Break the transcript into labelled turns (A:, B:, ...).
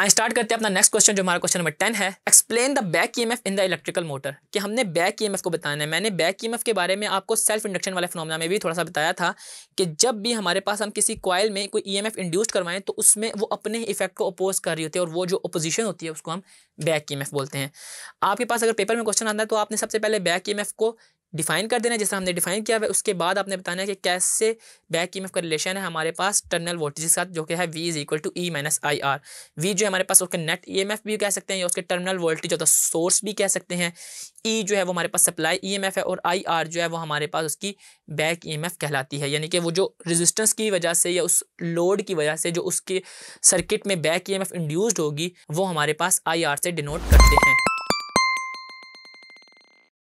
A: I start करते हैं अपना नेक्स्ट क्वेश्चन जो हमारा क्वेश्चन नंबर टेन है explain the back E in the electrical motor कि हमने बैक ई को बताना है मैंने बैक ई के बारे में आपको सेल्फ इंडक्शन वाले फिनोमना में भी थोड़ा सा बताया था कि जब भी हमारे पास हम किसी कॉयल में कोई ई एम इंड्यूस्ड करवाएं तो उसमें वो अपने इफेक्ट को अपोज कर रही होती है और वो जो अपोजिशन होती है उसको हम बैक ई बोलते हैं आपके पास अगर पेपर में क्वेश्चन आता है तो आपने सबसे पहले बैक ई को डिफाइन कर देना जैसा हमने डिफाइन किया है उसके बाद आपने बताना है कि कैसे बैक ई का रिलेशन है हमारे पास टर्नल वोल्टेज के साथ जो कि है V is equal to E minus I R V जो है हमारे पास उसके नेट ई एम एफ भी कह सकते हैं या उसके टर्नल वोल्टेज होता है सोर्स भी कह सकते हैं ई e जो है वो हमारे पास सप्लाई ई एम एफ है और आई आर जो है वो हमारे पास उसकी बैक ई एम एफ कहलाती है यानी कि वो जो रेजिस्टेंस की वजह से या उस लोड की वजह से जो उसके सर्किट में back E M F induced होगी वो हमारे पास आई आर से डिनोट करते हैं